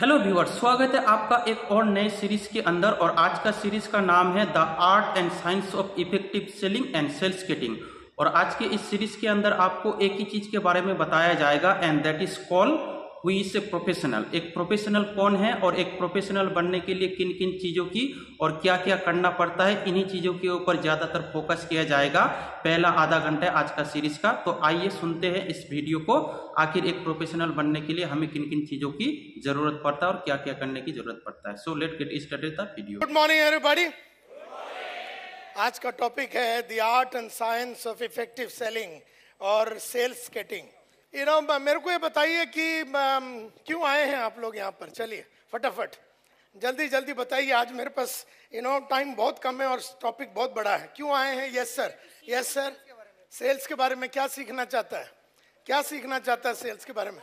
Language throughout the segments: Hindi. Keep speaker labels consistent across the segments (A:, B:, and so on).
A: हेलो व्यूअर्स स्वागत है आपका एक और नए सीरीज के अंदर और आज का सीरीज का नाम है the art and science of effective selling and sales केटिंग और आज के इस सीरीज के अंदर आपको एक ही चीज के बारे में बताया जाएगा एंड दैट इज कॉल हुई इस प्रोफेशनल एक प्रोफेशनल कौन है और एक प्रोफेशनल बनने के लिए किन किन चीज़ों की और क्या क्या करना पड़ता है इन्हीं चीज़ों के ऊपर ज़्यादातर फोकस किया जाएगा पहला आधा घंटा है आज का सीरीज का तो आइए सुनते हैं इस वीडियो को आखिर एक प्रोफेशनल बनने के लिए हमें किन किन चीज़ों की जरूरत पड़ता है और क्या क्या करने की जरूरत पड़ता है so let get started the good morning everybody आज का टॉपिक है the art and science of effective selling और सेल्स केटिंग यू नो मेरे को ये बताइए कि क्यों आए हैं आप लोग यहाँ पर चलिए फटाफट जल्दी जल्दी बताइए आज मेरे पास यू नो टाइम बहुत कम है और टॉपिक बहुत बड़ा है क्यों आए हैं yes sir yes sir sales के बारे में क्या सीखना चाहता है क्या सीखना चाहता है सेल्स के बारे में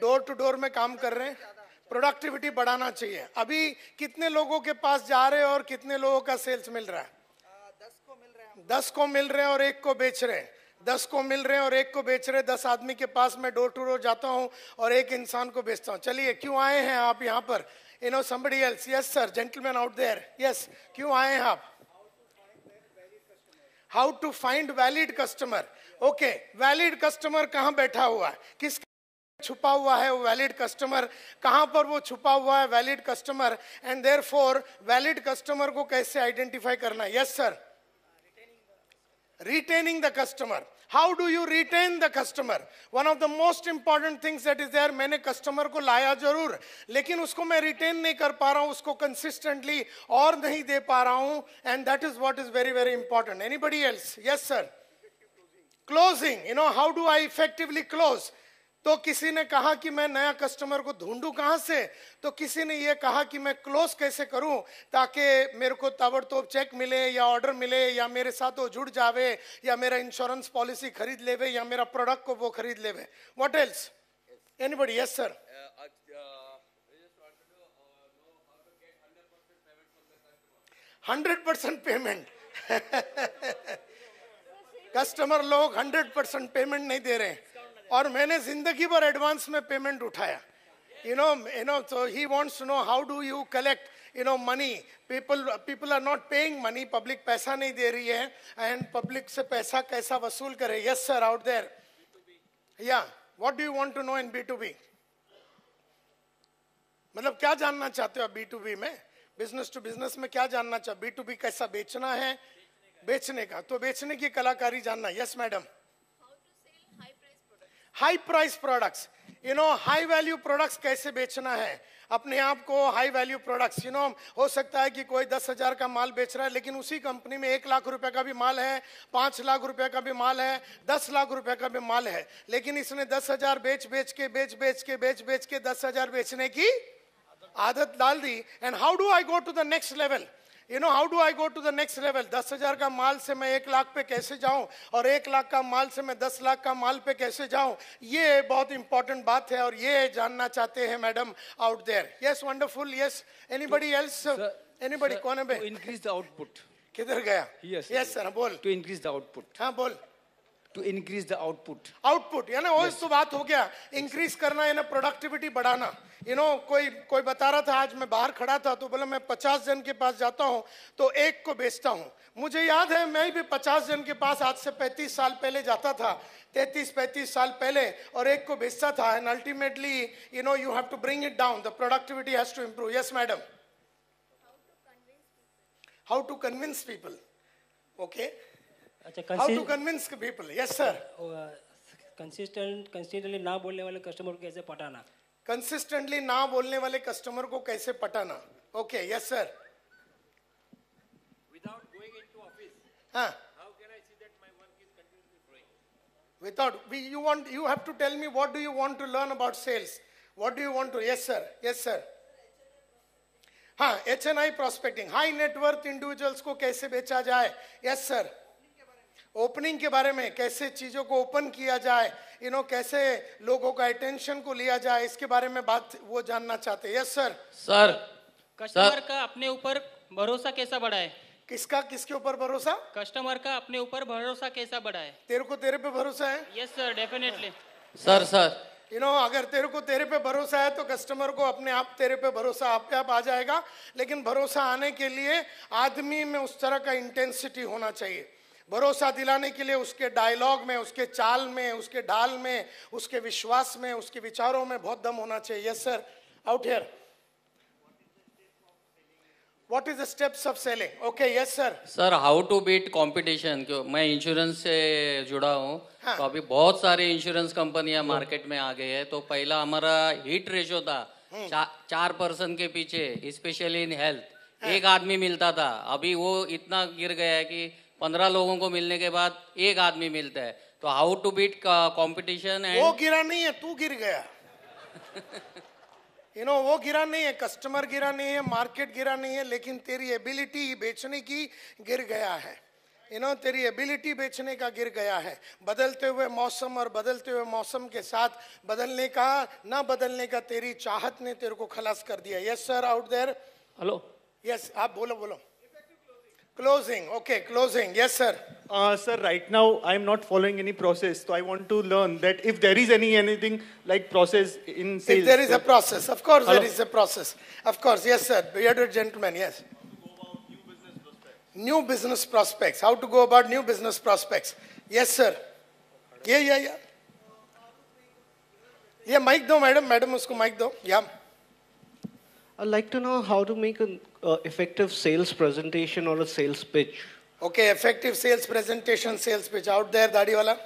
A: डोर टू डोर में काम कर रहे हैं प्रोडक्टिविटी बढ़ाना चाहिए अभी कितने लोगों के पास जा रहे हैं और कितने लोगों का सेल्स मिल रहा है दस को मिल रहे हैं और एक को बेच रहे हैं दस को मिल रहे हैं और एक को बेच रहे दस आदमी के पास मैं डोर टू डोर जाता हूँ और एक इंसान को बेचता हूँ चलिए क्यों आए हैं आप यहाँ पर you know somebody else yes sir gentleman out there yes क्यों आए हैं आप how to find valid customer okay valid customer कहाँ बैठा हुआ है किस छुपा हुआ है वो वैलिड कस्टमर कहां पर वो छुपा हुआ है valid customer and there valid customer को कैसे आइडेंटिफाई करना yes yes, sir retaining the customer how do you retain the customer one of the most important things that is there मैंने customer को laya जरूर lekin उसको मैं retain नहीं कर पा रहा हूँ उसको consistently और nahi दे पा रहा हूँ and that is what is very very important anybody else yes sir closing you know how do I effectively close तो किसी ने कहा कि मैं नया कस्टमर को ढूंढूं कहां से तो किसी ने यह कहा कि मैं क्लोज कैसे करूं ताकि मेरे को ताबड़तोब चेक मिले या ऑर्डर मिले या मेरे साथ वो जुड़ जावे या मेरा इंश्योरेंस पॉलिसी खरीद लेवे या मेरा प्रोडक्ट को वो खरीद लेवे what else anybody yes sir hundred percent payment customer लोग हंड्रेड परसेंट पेमेंट नहीं दे रहे हैं और मैंने जिंदगी भर एडवांस में पेमेंट उठाया you know you know so he wants know how do you collect you know money people people are not paying money public पैसा नहीं दे रही है एंड पब्लिक से पैसा कैसा वसूल करे यस सर आउट देयर या what do you want to know in B to B मतलब क्या जानना चाहते हो आप बी टू बी में बिजनेस टू बिजनेस में क्या जानना चाहते बी टू बी कैसा बेचना है बेचने का।, तो बेचने की कलाकारी जानना yes madam high price products you know high value products कैसे बेचना है अपने आप को high value products you know हो सकता है कि कोई दस हजार का माल बेच रहा है लेकिन उसी कंपनी में एक लाख रुपए का भी माल है पांच लाख रुपए का भी माल है दस लाख रुपए का भी माल है लेकिन इसने दस हजार बेच बेच के बेच बेच के बेच बेच के दस हजार बेचने की आदत डाल दी and how do I go to the next level you know how do I go to the next level दस हजार का माल से मैं एक लाख पे कैसे जाऊं और एक लाख का माल से मैं दस लाख का माल पे कैसे जाऊं ये बहुत इंपॉर्टेंट बात है और ये जानना चाहते हैं madam out there yes wonderful yes anybody else anybody कौन है इंक्रीज द आउटपुट किधर गया यस सर बोल टू इंक्रीज द आउटपुट हाँ बोल to increase the output output यानी yes. तो बात हो गया इंक्रीज करना यानी प्रोडक्टिविटी बढ़ाना यू you नो know, कोई कोई बता रहा था आज मैं बाहर खड़ा था तो बोला मैं पचास जन के पास जाता हूँ तो एक को बेचता हूँ मुझे याद है मैं भी पचास जन के पास आज से पैंतीस साल पहले जाता था तैतीस पैंतीस साल पहले और एक को बेचता था and ultimately you know you have to bring it down the productivity has to improve yes madam how to convince people okay अच्छा how to convince people yes sir consistent consistently ना बोलने वाले कस्टमर को कैसे पटाना कंसिस्टेंटली ना बोलने वाले कस्टमर को कैसे पटाना okay yes sir without going into office हां how can I see that my work is continuously growing without you want you have to tell me what do you want to learn about sales what do you want to yes sir yes sir हाँ H N prospecting high net worth individuals को कैसे बेचा जाए यस सर ओपनिंग के बारे में कैसे चीज़ों को ओपन किया जाए यू नो कैसे लोगों का अटेंशन को लिया जाए इसके बारे में बात वो जानना चाहते हैं यस सर सर कस्टमर का अपने ऊपर भरोसा कैसा बढ़ाए किसका किसके ऊपर भरोसा कस्टमर का अपने ऊपर भरोसा कैसा बढ़ाए तेरे को तेरे पे भरोसा है yes sir definitely sir sir you know अगर तेरे को तेरे पे भरोसा है तो कस्टमर को अपने आप तेरे पे भरोसा आप आप आ जाएगा लेकिन भरोसा आने के लिए आदमी में उस तरह का इंटेंसिटी होना चाहिए भरोसा दिलाने के लिए उसके डायलॉग में उसके चाल में उसके ढाल में उसके विश्वास में उसके विचारों में बहुत दम होना चाहिए yes sir out here What is the steps of selling? Okay, yes, sir. Sir, how to beat competition? मैं इंश्योरेंस से जुड़ा हूँ हाँ. तो अभी बहुत सारे इंश्योरेंस कंपनियां मार्केट में आ गई है तो पहला हमारा हिट रेशो था hmm. चा, चार पर्सन के पीछे स्पेशली इन हेल्थ एक आदमी मिलता था अभी वो इतना गिर गया है कि पंद्रह लोगों को मिलने के बाद एक आदमी मिलता है तो हाउ टू बीट कॉम्पिटिशन है वो गिरा नहीं है तू गिर गया यू नो वो गिरा नहीं है कस्टमर गिरा नहीं है मार्केट गिरा नहीं है लेकिन तेरी एबिलिटी बेचने की गिर गया है यू नो तेरी एबिलिटी बेचने का गिर गया है बदलते हुए मौसम और बदलते हुए मौसम के साथ बदलने का ना बदलने का तेरी चाहत ने तेरे को खलास कर दिया yes sir out there hello yes आप बोलो बोलो Closing. Okay, closing. Yes, sir. Uh, sir, right now I'm not following any process, so I want to learn that if there is any anything like process in sales. If there is a process, of course Hello? there is a process. Of course, yes, sir. Bearded gentleman, yes. New business, new business prospects. How to go about new business prospects? Yes, sir. Yeah, yeah, yeah. Yeah, mic do, madam. Madam, usko mic do. Yeah. I'd like to know how to make a uh, effective sales presentation or a sales pitch? Okay, effective sales presentation, sales pitch. Out there, Dadi wala.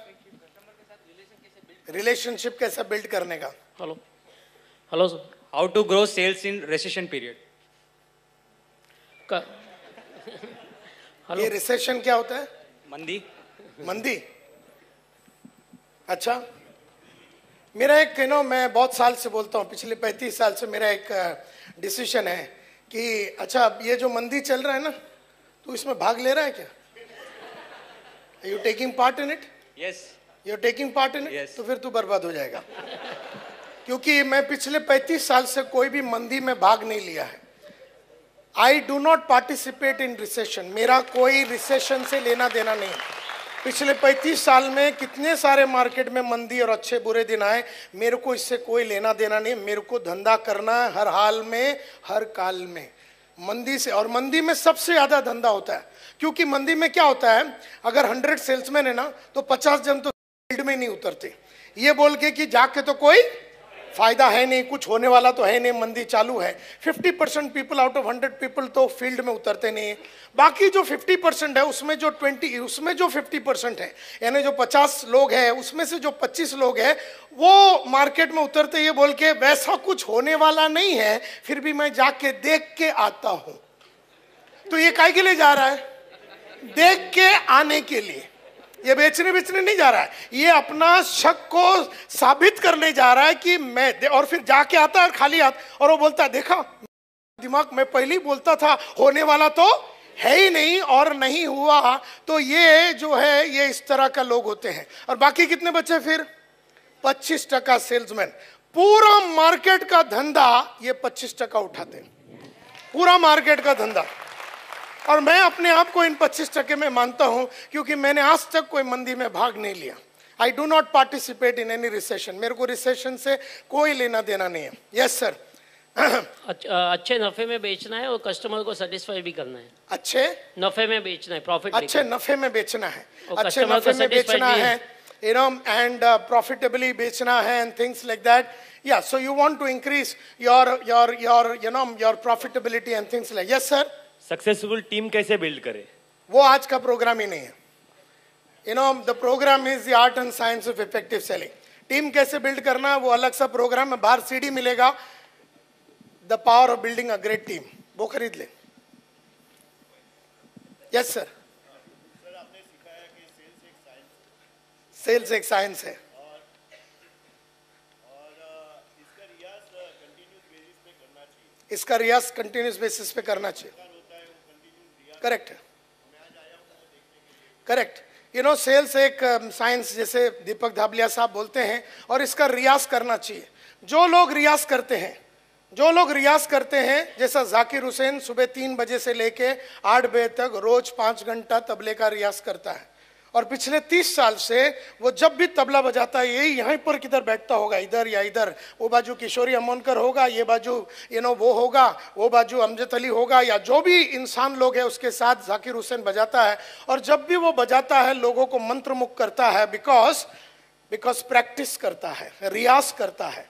A: Relationship kaise build karne ka? Hello. Hello, sir. How to grow sales in recession period? Hello. ये recession क्या होता है? मंदी. मंदी. अच्छा. मेरा एक यू नो मैं बहुत साल से बोलता हूँ पिछले 35 साल से मेरा एक डिसीजन है कि अच्छा ये जो मंदी चल रहा है ना तो इसमें भाग ले रहा है क्या you taking part in it yes you taking part in it तो फिर तू बर्बाद हो जाएगा क्योंकि मैं पिछले 35 साल से कोई भी मंदी में भाग नहीं लिया है I do not participate in recession मेरा कोई रिसेशन से लेना देना नहीं है पिछले 35 साल में कितने सारे मार्केट में मंदी और अच्छे बुरे दिन आए मेरे को इससे कोई लेना देना नहीं मेरे को धंधा करना है हर हाल में हर काल में मंदी से और मंदी में सबसे ज़्यादा धंधा होता है क्योंकि मंदी में क्या होता है अगर हंड्रेड सेल्समैन है ना तो पचास जन तो फील्ड में नहीं उतरते ये बोल के कि जाके तो कोई फायदा है नहीं कुछ होने वाला तो है नहीं मंदी चालू है 50 percent people out of 100 people तो फील्ड में उतरते नहीं है बाकी जो 50 परसेंट है उसमें जो 20 उसमें जो 50 परसेंट है यानी जो 50 लोग हैं उसमें से जो 25 लोग हैं वो मार्केट में उतरते ये बोल के वैसा कुछ होने वाला नहीं है फिर भी मैं जाके देख के आता हूँ तो ये काय के लिए जा रहा है देख के आने के लिए ये बेचने बेचने नहीं जा रहा है ये अपना शक को साबित करने जा रहा है कि मैं और फिर जाके आता है खाली हाथ और वो बोलता है देखा दिमाग में पहले ही बोलता था होने वाला तो है ही नहीं और नहीं हुआ तो ये जो है ये इस तरह का लोग होते हैं और बाकी कितने बच्चे फिर पच्चीस टका सेल्समैन पूरा मार्केट का धंधा ये पच्चीस टका उठाते हैं पूरा मार्केट का धंधा और मैं अपने आप को इन पच्चीस टके में मानता हूं क्योंकि मैंने आज तक कोई मंदी में भाग नहीं लिया I do not participate in any recession मेरे को रिसेशन से कोई लेना देना नहीं है यस yes, सर अच्छे नफे में बेचना है और कस्टमर को सेटिस्फाई भी करना है अच्छे नफे में बेचना है प्रॉफिट अच्छे नफे में बेचना है अच्छे नफे में बेचना है you know, and uh, profitably bechna hai and things like that. Yeah, so you want your your your your, your, you know, your profitability and things like successful team कैसे बिल्ड करे वो आज का प्रोग्राम ही नहीं है you know the program is the art and science of effective selling team कैसे बिल्ड करना वो अलग सा प्रोग्राम है बाहर सीडी मिलेगा the power of building a great team वो खरीद ले यस सर सेल्स एक साइंस है uh, इसका रियाज कंटिन्यूस uh, बेसिस पे करना चाहिए correct correct you know sales एक साइंस um, जैसे दीपक धाबलिया साहब बोलते हैं और इसका रियाज करना चाहिए जो लोग रियाज करते हैं जो लोग रियाज करते हैं जैसा जाकिर हुसैन सुबह तीन बजे से लेके आठ बजे तक रोज पांच घंटा तबले का रियाज करता है और पिछले तीस साल से वो जब भी तबला बजाता है यही यहीं पर किधर बैठता होगा इधर या इधर वो बाजू किशोरी अमोनकर होगा ये बाजू यू नो वो होगा वो बाजू अमजद अली होगा या जो भी इंसान लोग है उसके साथ जाकिर हुसैन बजाता है और जब भी वो बजाता है लोगों को मंत्र करता है बिकॉज बिकॉज प्रैक्टिस करता है रियाज करता है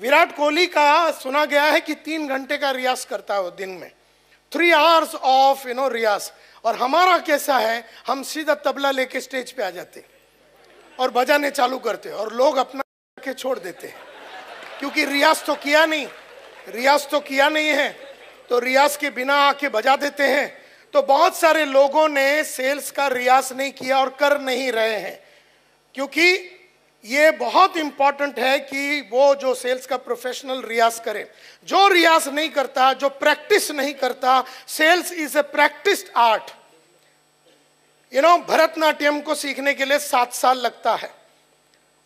A: विराट कोहली का सुना गया है कि तीन घंटे का रियाज करता है वो दिन में three hours of you know रियाज और हमारा कैसा है हम सीधा तबला लेके स्टेज पे आ जाते और बजाने चालू करते और लोग अपना के छोड़ देते हैं क्योंकि रियाज तो किया नहीं रियाज तो किया नहीं है तो रियाज के बिना आके बजा देते हैं तो बहुत सारे लोगों ने सेल्स का रियाज नहीं किया और कर नहीं रहे हैं क्योंकि ये बहुत इंपॉर्टेंट है कि वो जो सेल्स का प्रोफेशनल रियाज करे जो रियाज नहीं करता जो प्रैक्टिस नहीं करता sales is a practice art you know Bharatanatyam को सीखने के लिए सात साल लगता है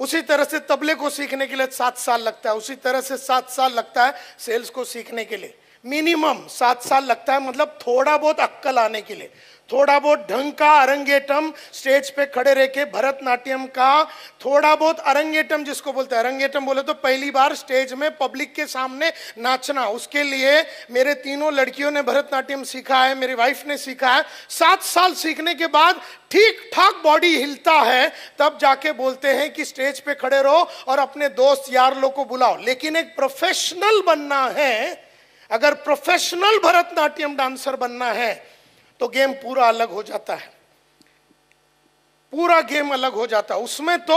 A: उसी तरह से तबले को सीखने के लिए सात साल लगता है उसी तरह से सात साल लगता है सेल्स को सीखने के लिए मिनिमम सात साल लगता है मतलब थोड़ा बहुत अक्कल आने के लिए थोड़ा बहुत ढंग का अरंगेटम स्टेज पे खड़े रह के भरतनाट्यम का थोड़ा बहुत अरंगेटम जिसको बोलते हैं अरंगेटम बोले तो पहली बार स्टेज में पब्लिक के सामने नाचना उसके लिए मेरे तीनों लड़कियों ने भरतनाट्यम सीखा है मेरी वाइफ ने सीखा है सात साल सीखने के बाद ठीक ठाक बॉडी हिलता है तब जाके बोलते हैं कि स्टेज पे खड़े रहो और अपने दोस्त यार लोग को बुलाओ लेकिन एक प्रोफेशनल बनना है अगर प्रोफेशनल भरतनाट्यम डांसर बनना है तो गेम पूरा अलग हो जाता है पूरा गेम अलग हो जाता है उसमें तो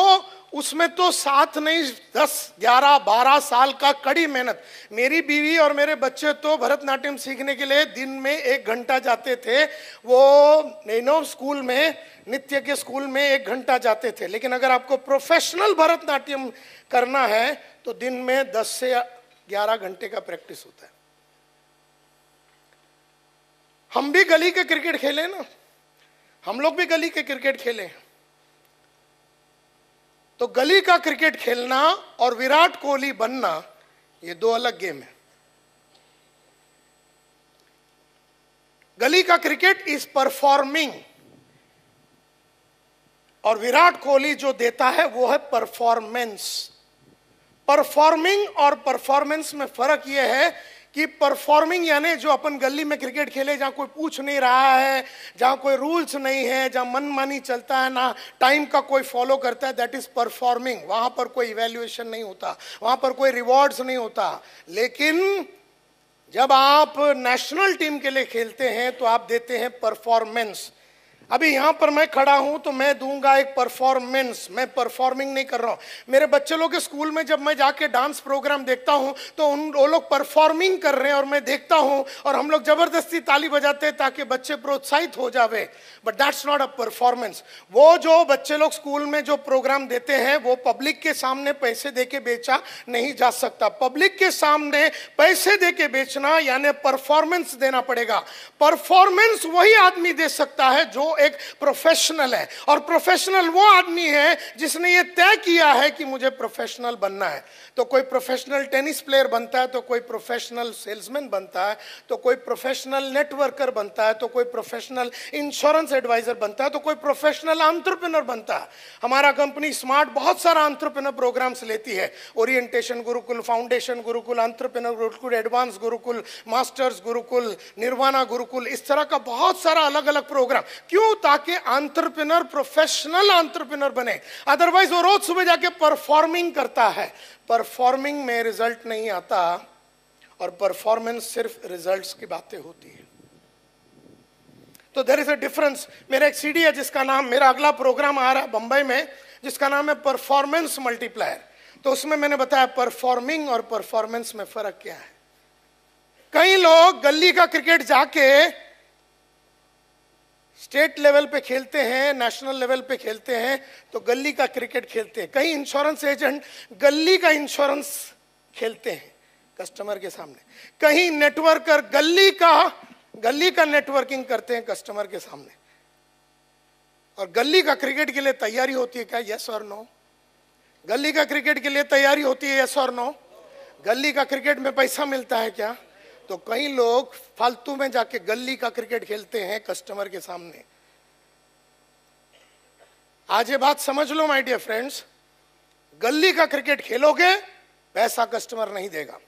A: उसमें तो सात नहीं दस ग्यारह बारह साल का कड़ी मेहनत मेरी बीवी और मेरे बच्चे तो भरतनाट्यम सीखने के लिए दिन में एक घंटा जाते थे वो नैनो स्कूल में नित्य के स्कूल में एक घंटा जाते थे लेकिन अगर आपको प्रोफेशनल भरतनाट्यम करना है तो दिन में दस से ग्यारह घंटे का प्रैक्टिस होता है हम भी गली के क्रिकेट खेले ना हम लोग भी गली के क्रिकेट खेले तो गली का क्रिकेट खेलना और विराट कोहली बनना ये दो अलग गेम है गली का क्रिकेट इज परफॉर्मिंग और विराट कोहली जो देता है वो है परफॉर्मेंस परफॉर्मिंग और परफॉर्मेंस में फर्क यह है कि परफॉर्मिंग यानी जो अपन गली में क्रिकेट खेले जहाँ कोई पूछ नहीं रहा है जहाँ कोई रूल्स नहीं है जहाँ मन मानी चलता है ना टाइम का कोई फॉलो करता है दैट इज़ परफॉर्मिंग वहां पर कोई इवेल्युएशन नहीं होता वहां पर कोई रिवॉर्ड्स नहीं होता लेकिन जब आप नेशनल टीम के लिए खेलते हैं तो आप देते हैं परफॉर्मेंस अभी यहाँ पर मैं खड़ा हूँ तो मैं दूंगा एक परफॉर्मेंस मैं परफॉर्मिंग नहीं कर रहा हूँ मेरे बच्चे लोग के स्कूल में जब मैं जाके डांस प्रोग्राम देखता हूँ तो उन वो लोग परफॉर्मिंग कर रहे हैं और मैं देखता हूँ और हम लोग ज़बरदस्ती ताली बजाते हैं ताकि बच्चे प्रोत्साहित हो जावे but that's not a performance वो जो बच्चे लोग स्कूल में जो प्रोग्राम देते हैं वो पब्लिक के सामने पैसे दे के बेचा नहीं जा सकता पब्लिक के सामने पैसे दे के बेचना यानी परफॉर्मेंस देना पड़ेगा परफॉर्मेंस वही आदमी दे सकता है जो एक प्रोफेशनल है और प्रोफेशनल वो आदमी है जिसने ये तय किया है कि मुझे प्रोफेशनल बनना है तो कोई प्रोफेशनल टेनिस प्लेयर बनता है तो कोई प्रोफेशनल सेल्समैन बनता है तो कोई प्रोफेशनल नेटवर्कर बनता है तो कोई प्रोफेशनल इंश्योरेंस एडवाइजर बनता है तो कोई प्रोफेशनल आंट्रप्रनर बनता है हमारा कंपनी स्मार्ट बहुत सारा आंट्रप्रनर प्रोग्राम्स लेती है orientation Gurukul foundation Gurukul entrepreneur Gurukul advance Gurukul masters Gurukul Nirvana Gurukul इस तरह का बहुत सारा अलग अलग प्रोग्राम क्यों क्यों ताकि आंट्रप्रनर प्रोफेशनल आंट्रप्रनर बने अदरवाइज वो रोज सुबह जाके परफॉर्मिंग करता है परफॉर्मिंग में रिजल्ट नहीं आता और परफॉर्मेंस सिर्फ रिजल्ट्स की बातें होती है तो देर इज अ डिफरेंस मेरा एक सीडी है जिसका नाम मेरा अगला प्रोग्राम आ रहा है बंबई में जिसका नाम है परफॉर्मेंस मल्टीप्लायर तो उसमें मैंने बताया परफॉर्मिंग और परफॉर्मेंस में फर्क क्या है कई लोग गली का क्रिकेट जाके स्टेट लेवल पे खेलते हैं नेशनल लेवल पे खेलते हैं तो गली का क्रिकेट खेलते हैं कई इंश्योरेंस एजेंट गली का इंश्योरेंस खेलते हैं कस्टमर के सामने कहीं नेटवर्कर गली का गली का नेटवर्किंग करते हैं कस्टमर के सामने और गली का क्रिकेट के लिए तैयारी होती है क्या यस और नो गली का क्रिकेट के लिए तैयारी होती है यस और नो गली का क्रिकेट में पैसा मिलता है क्या तो कई लोग फालतू में जाके गली का क्रिकेट खेलते हैं कस्टमर के सामने आज ये बात समझ लो माय डियर फ्रेंड्स गली का क्रिकेट खेलोगे पैसा कस्टमर नहीं देगा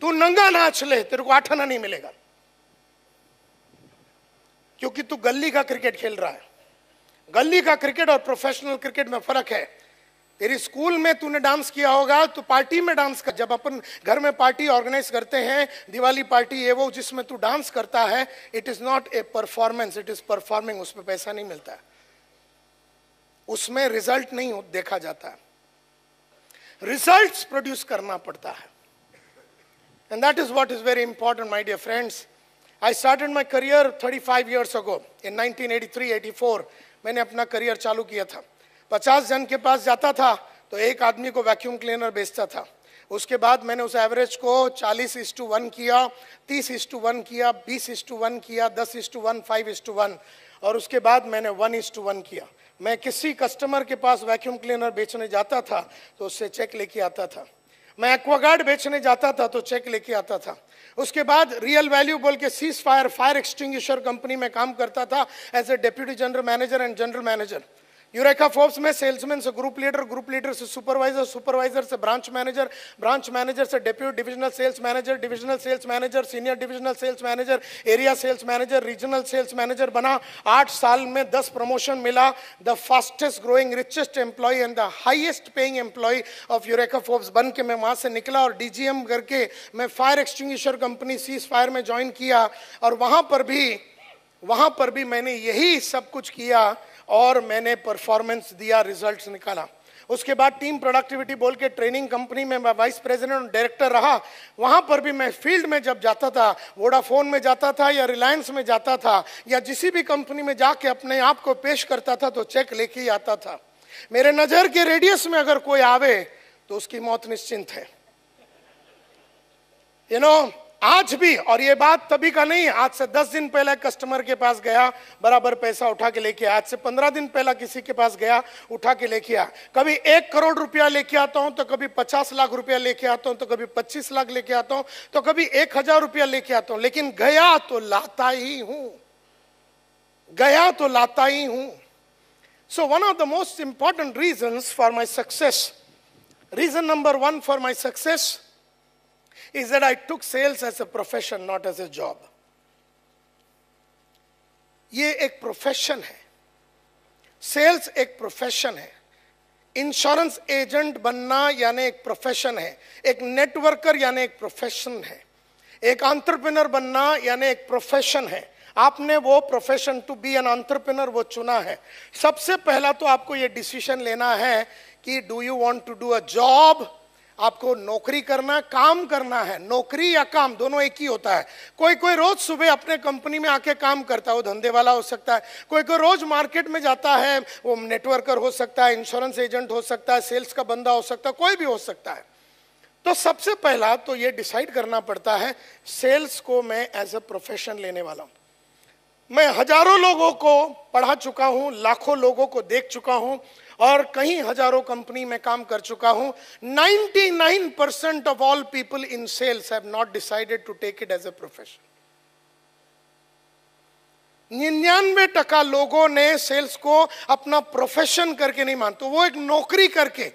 A: तू नंगा नाच ले तेरे को आठाना नहीं मिलेगा क्योंकि तू गली का क्रिकेट खेल रहा है गली का क्रिकेट और प्रोफेशनल क्रिकेट में फर्क है तेरी स्कूल में तूने डांस किया होगा तो पार्टी में डांस कर जब अपन घर में पार्टी ऑर्गेनाइज करते हैं दिवाली पार्टी ये वो जिसमें तू डांस करता है it is not a performance it is performing उसमें पैसा नहीं मिलता उसमें रिजल्ट नहीं हो, देखा जाता रिजल्ट्स प्रोड्यूस करना पड़ता है and that is what is very important my dear friends I started my career 35 five years ago in 1983-84 मैंने अपना करियर चालू किया था पचास जन के पास जाता था तो एक आदमी को वैक्यूम क्लीनर बेचता था उसके बाद मैंने उस एवरेज को चालीस इस टू वन किया तीस इस टू वन किया बीस इस टू वन किया दस is to one five is to one और उसके बाद मैंने वन इस टू वन किया मैं किसी कस्टमर के पास वैक्यूम क्लीनर बेचने जाता था तो उससे चेक लेके आता था मैं एक्वागार्ड बेचने जाता था तो चेक लेके आता था उसके बाद रियल वैल्यू बोल के cease fire fire extinguisher company में काम करता था as a deputy general manager and general manager Eureka Forbes में सेल्समैन से ग्रुप लीडर ग्रुप लीडर से सुपरवाइजर सुपरवाइजर से ब्रांच मैनेजर ब्रांच मैनेजर से deputy divisional sales manager divisional sales manager senior divisional sales manager area sales manager regional sales manager बना आठ साल में दस प्रमोशन मिला the fastest growing richest employ and the highest paying employ of Eureka Forbes बन के मैं वहाँ से निकला और डीजीएम करके मैं fire extinguisher company cease fire में ज्वाइन किया और वहाँ पर भी वहाँ पर भी मैंने यही सब कुछ किया और मैंने परफॉर्मेंस दिया रिजल्ट्स निकाला उसके बाद टीम प्रोडक्टिविटी बोल के ट्रेनिंग कंपनी में मैं वाइस प्रेसिडेंट और डायरेक्टर रहा वहाँ पर भी मैं फील्ड में जब जाता था वोडाफोन में जाता था या रिलायंस में जाता था या किसी भी कंपनी में जाके अपने आप को पेश करता था तो चेक लेके ही आता था मेरे नज़र के रेडियस में अगर कोई आवे तो उसकी मौत निश्चिंत है यू you नो know, आज भी और ये बात तभी का नहीं आज से दस दिन पहले कस्टमर के पास गया बराबर पैसा उठा के लेके आज से पंद्रह दिन पहला किसी के पास गया उठा के लेके आया कभी एक करोड़ रुपया लेके आता हूं तो कभी पचास लाख रुपया लेके आता हूं तो कभी पच्चीस लाख लेके आता हूं तो कभी एक हजार रुपया लेके आता हूं लेकिन गया तो लाता ही हूं गया तो लाता ही हूं so one of the most important reason for my success reason number one for my success is that I took sales as a profession, not as a job. ये एक profession है sales एक profession है insurance agent बनना यानी एक profession है एक networker यानी एक profession है एक entrepreneur बनना यानी एक profession है आपने वो profession to be an entrepreneur वो चुना है सबसे पहला तो आपको ये डिसीजन लेना है कि do you want to do a job आपको नौकरी करना काम करना है नौकरी या काम दोनों एक ही होता है कोई कोई रोज सुबह अपने कंपनी में आके काम करता है वो धंधे वाला हो सकता है कोई कोई रोज मार्केट में जाता है वो नेटवर्कर हो सकता है इंश्योरेंस एजेंट हो सकता है सेल्स का बंदा हो सकता है कोई भी हो सकता है तो सबसे पहला तो ये डिसाइड करना पड़ता है सेल्स को मैं एज अ प्रोफेशन लेने वाला हूं मैं हजारों लोगों को पढ़ा चुका हूँ लाखों लोगों को देख चुका हूं और कहीं हजारों कंपनी में काम कर चुका हूं 99 percent of all people in sales have not decided to take it as a profession निन्यानवे टका लोगों ने सेल्स को अपना प्रोफेशन करके नहीं मानते वो एक नौकरी करके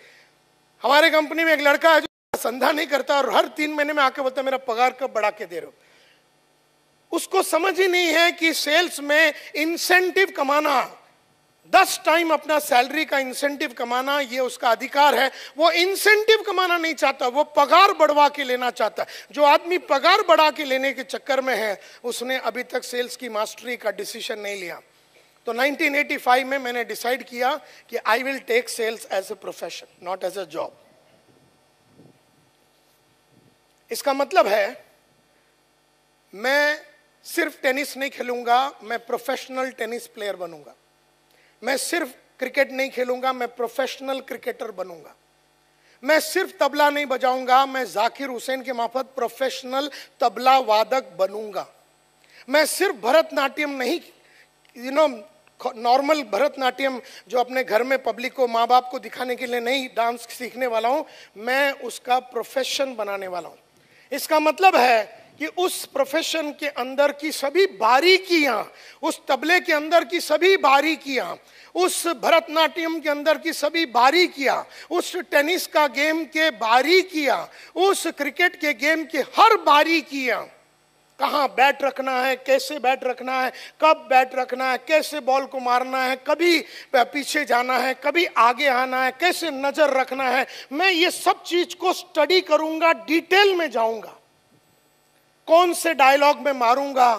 A: हमारे कंपनी में एक लड़का है जो संधा नहीं करता और हर तीन महीने में आके बोलता मेरा पगार कब बढ़ा के दे रहे हो उसको समझ ही नहीं है कि सेल्स में इंसेंटिव कमाना दस टाइम अपना सैलरी का इंसेंटिव कमाना ये उसका अधिकार है वो इंसेंटिव कमाना नहीं चाहता वो पगार बढ़वा के लेना चाहता है जो आदमी पगार बढ़ा के लेने के चक्कर में है उसने अभी तक सेल्स की मास्टरी का डिसीजन नहीं लिया तो 1985 में मैंने डिसाइड किया कि I will take sales as a profession not as a job इसका मतलब है मैं सिर्फ टेनिस नहीं खेलूंगा मैं प्रोफेशनल टेनिस प्लेयर बनूंगा मैं सिर्फ क्रिकेट नहीं खेलूंगा मैं प्रोफेशनल क्रिकेटर बनूंगा मैं सिर्फ तबला नहीं बजाऊंगा मैं जाकिर हुसैन के माफत प्रोफेशनल तबला वादक बनूंगा मैं सिर्फ भरतनाट्यम नहीं यू नो नॉर्मल भरतनाट्यम जो अपने घर में पब्लिक को माँ बाप को दिखाने के लिए नहीं डांस सीखने वाला हूँ मैं उसका प्रोफेशन बनाने वाला हूँ इसका मतलब है कि उस प्रोफेशन के अंदर की सभी बारीकियां उस तबले के अंदर की सभी बारीकियां उस भरतनाट्यम के अंदर की सभी बारीकियां उस टेनिस का गेम के बारीकियां उस क्रिकेट के गेम के हर बारीकियां कहाँ बैट रखना है कैसे बैट रखना है कब बैट रखना है कैसे बॉल को मारना है कभी पीछे जाना है कभी आगे आना है कैसे नज़र रखना है मैं ये सब चीज़ को स्टडी करूँगा डिटेल में जाऊँगा कौन से डायलॉग में मारूंगा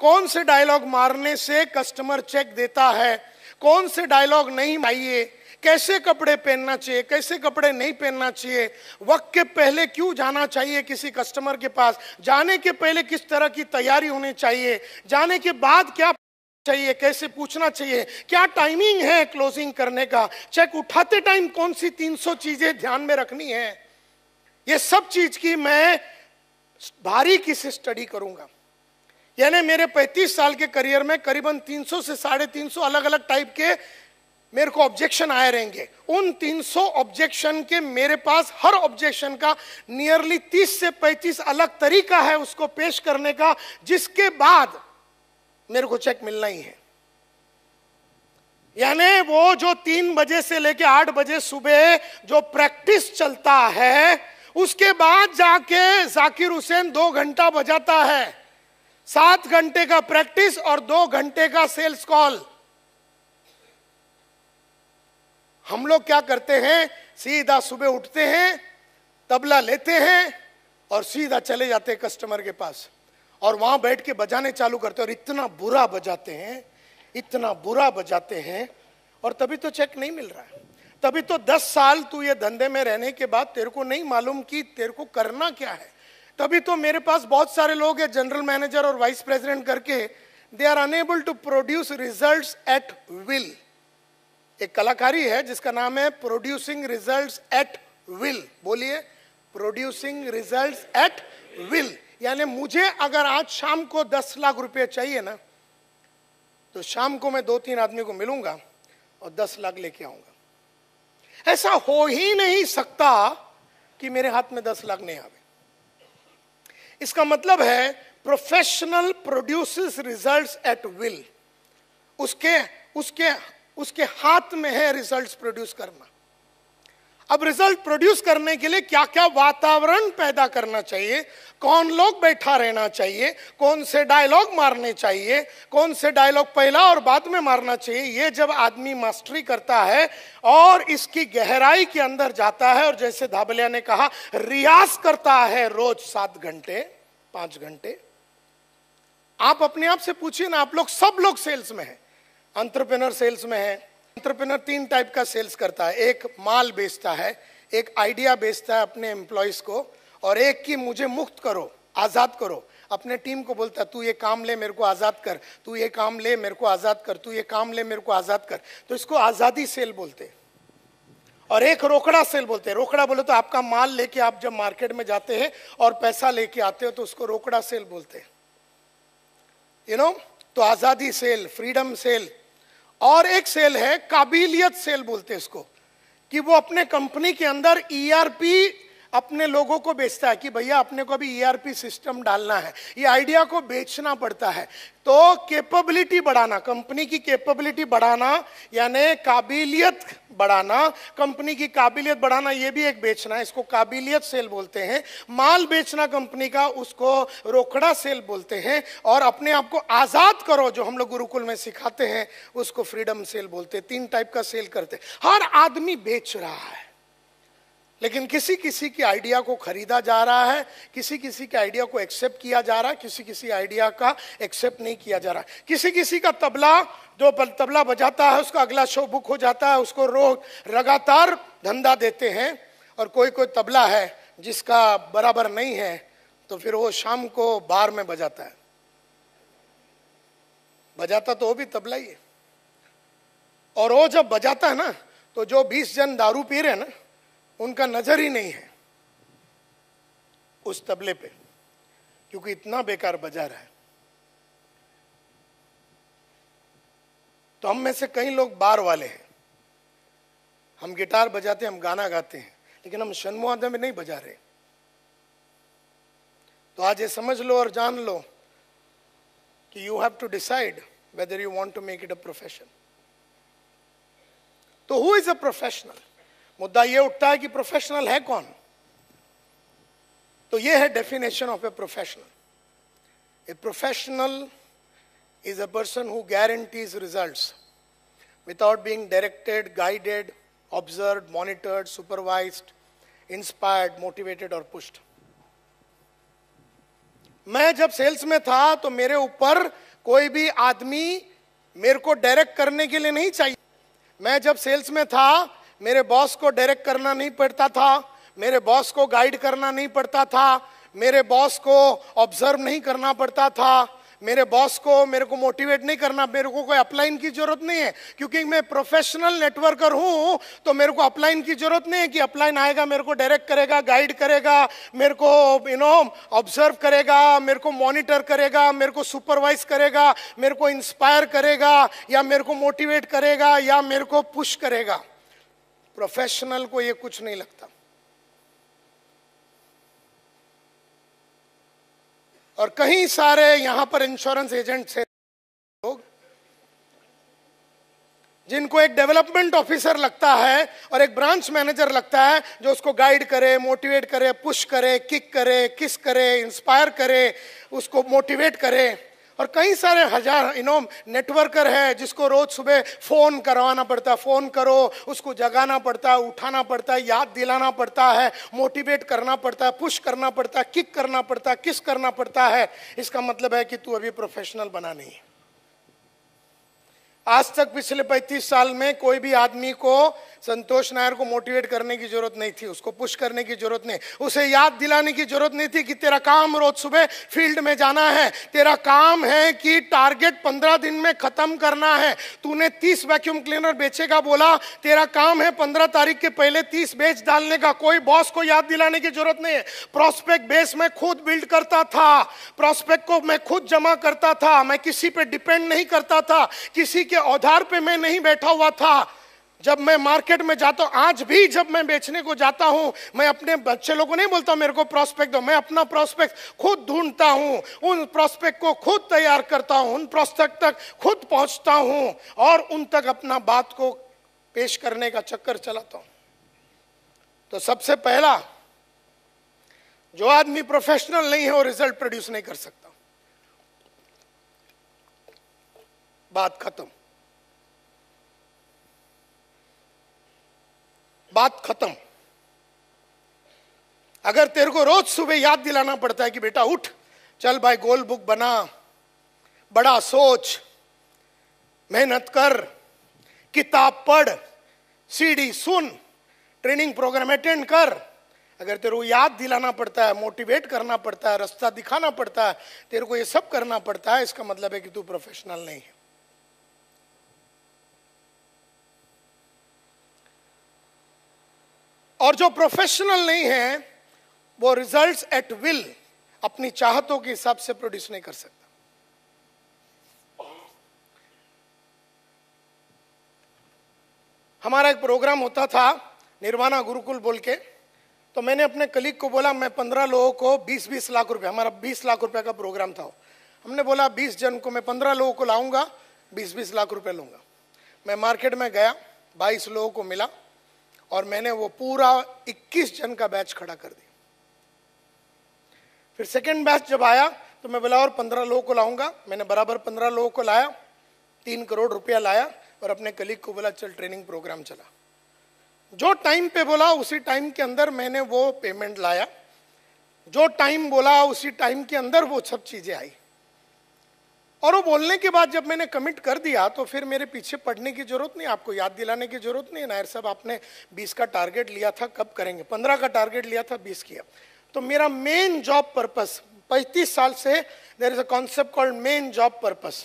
A: कौन से डायलॉग मारने से कस्टमर चेक देता है कौन से डायलॉग नहीं आइए कैसे कपड़े पहनना चाहिए कैसे कपड़े नहीं पहनना चाहिए वक्त के पहले क्यों जाना चाहिए किसी कस्टमर के पास जाने के पहले किस तरह की तैयारी होनी चाहिए जाने के बाद क्या चाहिए कैसे पूछना चाहिए क्या टाइमिंग है क्लोजिंग करने का चेक उठाते टाइम कौन सी 300 चीजें ध्यान में रखनी है ये सब चीज की मैं बारीकी से स्टडी करूंगा यानी मेरे 35 साल के करियर में करीबन 300 से साढ़े तीन अलग अलग टाइप के मेरे को ऑब्जेक्शन आए रहेंगे उन 300 ऑब्जेक्शन के मेरे पास हर ऑब्जेक्शन का नियरली 30 से 35 अलग तरीका है उसको पेश करने का जिसके बाद मेरे को चेक मिलना ही है यानी वो जो तीन बजे से लेके आठ बजे सुबह जो प्रैक्टिस चलता है उसके बाद जाके जाकिर हुसैन दो घंटा बजाता है सात घंटे का प्रैक्टिस और दो घंटे का सेल्स कॉल हम लोग क्या करते हैं सीधा सुबह उठते हैं तबला लेते हैं और सीधा चले जाते हैं कस्टमर के पास और वहां बैठ के बजाने चालू करते हैं और इतना बुरा बजाते हैं इतना बुरा बजाते हैं और तभी तो चेक नहीं मिल रहा है तभी तो दस साल तू ये धंधे में रहने के बाद तेरे को नहीं मालूम कि तेरे को करना क्या है तभी तो मेरे पास बहुत सारे लोग हैं जनरल मैनेजर और वाइस प्रेसिडेंट करके they are enable to produce result at will एक कलाकारी है जिसका नाम है प्रोड्यूसिंग रिजल्ट एट विल बोलिए प्रोड्यूसिंग रिजल्ट एट विल यानी मुझे अगर आज शाम को दस लाख रुपए चाहिए ना तो शाम को मैं दो तीन आदमी को मिलूंगा और दस लाख लेके आऊंगा ऐसा हो ही नहीं सकता कि मेरे हाथ में दस लाख नहीं आवे इसका मतलब है professional produce result at will उसके उसके उसके हाथ में है रिजल्ट्स प्रोड्यूस करना अब रिजल्ट प्रोड्यूस करने के लिए क्या क्या वातावरण पैदा करना चाहिए कौन लोग बैठा रहना चाहिए कौन से डायलॉग मारने चाहिए कौन से डायलॉग पहला और बाद में मारना चाहिए ये जब आदमी मास्टरी करता है और इसकी गहराई के अंदर जाता है और जैसे धाबलिया ने कहा रियाज करता है रोज सात घंटे पांच घंटे आप अपने आप से पूछिए ना आप लोग सब लोग सेल्स में हैं अंतरप्रेनर सेल्स में हैं एंटरप्रेनर तीन टाइप का सेल्स करता है एक माल बेचता है एक आइडिया बेचता है अपने एम्प्लॉयज को और एक की मुझे मुक्त करो आज़ाद करो अपने टीम को बोलता तू ये काम ले मेरे को आज़ाद कर तू ये काम ले मेरे को आज़ाद कर तू ये काम ले मेरे को आज़ाद कर तो इसको आज़ादी सेल बोलते और एक रोकड़ा सेल बोलते हैं रोकड़ा बोले तो आपका माल लेके आप जब मार्केट में जाते हैं और पैसा लेके आते हो तो उसको रोकड़ा सेल बोलते हैं यू नो तो आज़ादी सेल फ्रीडम सेल और एक सेल है काबिलियत सेल बोलते हैं इसको कि वो अपने कंपनी के अंदर ईआरपी e अपने लोगों को बेचता है कि भैया अपने को अभी ईआरपी e सिस्टम डालना है ये आइडिया को बेचना पड़ता है तो कैपेबिलिटी बढ़ाना कंपनी की कैपेबिलिटी बढ़ाना यानी काबिलियत बढ़ाना कंपनी की काबिलियत बढ़ाना ये भी एक बेचना है इसको काबिलियत सेल बोलते हैं माल बेचना कंपनी का उसको रोकड़ा सेल बोलते हैं और अपने आप को आज़ाद करो जो हम लोग गुरुकुल में सिखाते हैं उसको फ्रीडम सेल बोलते हैं तीन टाइप का सेल करते हर आदमी बेच रहा है लेकिन किसी किसी के आइडिया को खरीदा जा रहा है किसी किसी के आइडिया को एक्सेप्ट किया जा रहा है किसी किसी आइडिया का एक्सेप्ट नहीं किया जा रहा है किसी किसी का तबला जो तबला बजाता है उसका अगला शो बुक हो जाता है उसको रोज लगातार धंधा देते हैं और कोई कोई तबला है जिसका बराबर नहीं है तो फिर वो शाम को बार में बजाता है बजाता तो वो भी तबला ही है और वो जब बजाता है ना तो जो बीस जन दारू पी रहे हैं ना उनका नजर ही नहीं है उस तबले पे क्योंकि इतना बेकार बजा रहा है तो हम में से कई लोग बार वाले हैं हम गिटार बजाते हैं हम गाना गाते हैं लेकिन हम शनमुआ में नहीं बजा रहे तो आज ये समझ लो और जान लो कि you have to decide whether you want to make it a profession तो हु इज अ प्रोफेशनल मुद्दा यह उठता है कि प्रोफेशनल है कौन तो यह है definition of a professional a professional is a person who guarantees result without being directed guided observe monitored supervise inspired motivated और पुष्ट मैं जब सेल्स में था तो मेरे ऊपर कोई भी आदमी मेरे को डायरेक्ट करने के लिए नहीं चाहिए मैं जब सेल्स में था मेरे बॉस को डायरेक्ट करना नहीं पड़ता था मेरे बॉस को गाइड करना नहीं पड़ता था मेरे बॉस को ऑब्जर्व नहीं करना पड़ता था मेरे बॉस को मेरे को मोटिवेट नहीं करना मेरे को कोई अपलाइन की जरूरत नहीं है क्योंकि मैं प्रोफेशनल नेटवर्कर हूं तो मेरे को अपलाइन की जरूरत नहीं है कि अपलाइन आएगा मेरे को डायरेक्ट करेगा गाइड करेगा मेरे को यू नो ऑब्जर्व करेगा मेरे को मॉनिटर करेगा मेरे को सुपरवाइज करेगा मेरे को इंस्पायर करेगा या मेरे को मोटिवेट करेगा या मेरे को पुश करेगा प्रोफेशनल को ये कुछ नहीं लगता और कहीं सारे यहां पर इंश्योरेंस एजेंट से लोग जिनको एक डेवलपमेंट ऑफिसर लगता है और एक ब्रांच मैनेजर लगता है जो उसको गाइड करे मोटिवेट करे पुश करे किक करे किस करे इंस्पायर करे उसको मोटिवेट करे और कई सारे हजार इनोम नेटवर्कर है जिसको रोज सुबह फ़ोन करवाना पड़ता है फ़ोन करो उसको जगाना पड़ता है उठाना पड़ता है याद दिलाना पड़ता है मोटिवेट करना पड़ता है पुश करना पड़ता है किक करना पड़ता है किस करना पड़ता है इसका मतलब है कि तू अभी प्रोफेशनल बना नहीं है आज तक पिछले 35 साल में कोई भी आदमी को संतोष नायर को मोटिवेट करने की जरूरत नहीं थी उसको पुश करने की जरूरत नहीं उसे याद दिलाने की जरूरत नहीं थी कि तेरा काम रोज सुबह फील्ड में जाना है तेरा काम है कि टारगेट पंद्रह दिन में खत्म करना है तूने तीस वैक्यूम क्लीनर बेचेगा बोला तेरा काम है पंद्रह तारीख के पहले तीस बेच डालने का कोई बॉस को याद दिलाने की जरूरत नहीं है प्रोस्पेक्ट बेस में खुद बिल्ड करता था प्रोस्पेक्ट को मैं खुद जमा करता था मैं किसी पर डिपेंड नहीं करता था किसी के औधार पे मैं नहीं बैठा हुआ था जब मैं मार्केट में जाता हूँ आज भी जब मैं बेचने को जाता हूँ मैं अपने बच्चे लोगों नहीं बोलता मेरे को प्रोस्पेक्ट दो मैं अपना प्रोस्पेक्ट खुद ढूंढता हूँ उन प्रोस्पेक्ट को खुद तैयार करता हूँ उन प्रोस्पेक्ट तक खुद पहुँचता हूँ और उन तक अपना बात को पेश करने का चक्कर चलाता हूँ तो सबसे पहला जो आदमी प्रोफेशनल नहीं है वो रिजल्ट प्रोड्यूस नहीं कर सकता बात खत्म बात खत्म अगर तेरे को रोज सुबह याद दिलाना पड़ता है कि बेटा उठ चल भाई गोल बुक बना बड़ा सोच मेहनत कर किताब पढ़ सीडी सुन ट्रेनिंग प्रोग्राम अटेंड कर अगर तेरे को याद दिलाना पड़ता है मोटिवेट करना पड़ता है रास्ता दिखाना पड़ता है तेरे को ये सब करना पड़ता है इसका मतलब है कि तू प्रोफेशनल नहीं है और जो प्रोफेशनल नहीं है वो रिजल्ट्स एट विल अपनी चाहतों के हिसाब से प्रोड्यूस नहीं कर सकता हमारा एक प्रोग्राम होता था निर्वाणा गुरुकुल बोल के तो मैंने अपने कलीग को बोला मैं पंद्रह लोगों को बीस बीस लाख रुपए हमारा बीस लाख रुपए का प्रोग्राम था हमने बोला बीस जन को मैं पंद्रह लोगों को लाऊंगा बीस बीस लाख रुपए लूंगा मैं मार्केट में गया बाईस लोगों को मिला और मैंने वो पूरा 21 जन का बैच खड़ा कर दिया फिर सेकेंड बैच जब आया तो मैं बोला और पंद्रह लोगों को लाऊंगा मैंने बराबर पंद्रह लोगों को लाया तीन करोड़ रुपया लाया और अपने कलीग को बोला चल ट्रेनिंग प्रोग्राम चला जो टाइम पे बोला उसी टाइम के अंदर मैंने वो पेमेंट लाया जो टाइम बोला उसी टाइम के अंदर वो सब चीज़ें आई और वो बोलने के बाद जब मैंने कमिट कर दिया तो फिर मेरे पीछे पढ़ने की जरूरत नहीं आपको याद दिलाने की जरूरत नहीं नायर साहब आपने 20 का टारगेट लिया था कब करेंगे 15 का टारगेट लिया था 20 किया तो मेरा मेन जॉब पर्पस 35 साल से there is a concept called main job purpose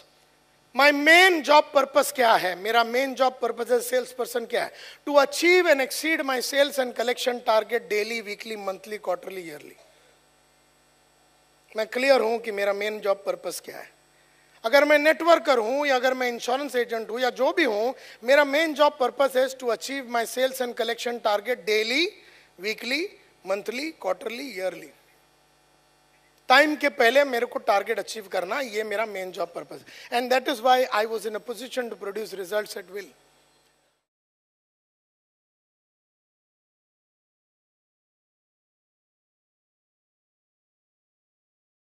A: my main job purpose क्या है मेरा main job purpose as sales person क्या है to achieve and exceed my sales and collection target daily weekly monthly quarterly yearly मैं क्लियर हूं कि मेरा मेन जॉब पर्पस क्या है अगर मैं नेटवर्कर हूँ या अगर मैं इंश्योरेंस एजेंट हूँ या जो भी हूँ मेरा मेन जॉब पर्पस है to achieve my sales and collection target daily weekly monthly quarterly yearly time के पहले मेरे को टारगेट अचीव करना ये मेरा main job purpose and that is why I was in a position to produce result at will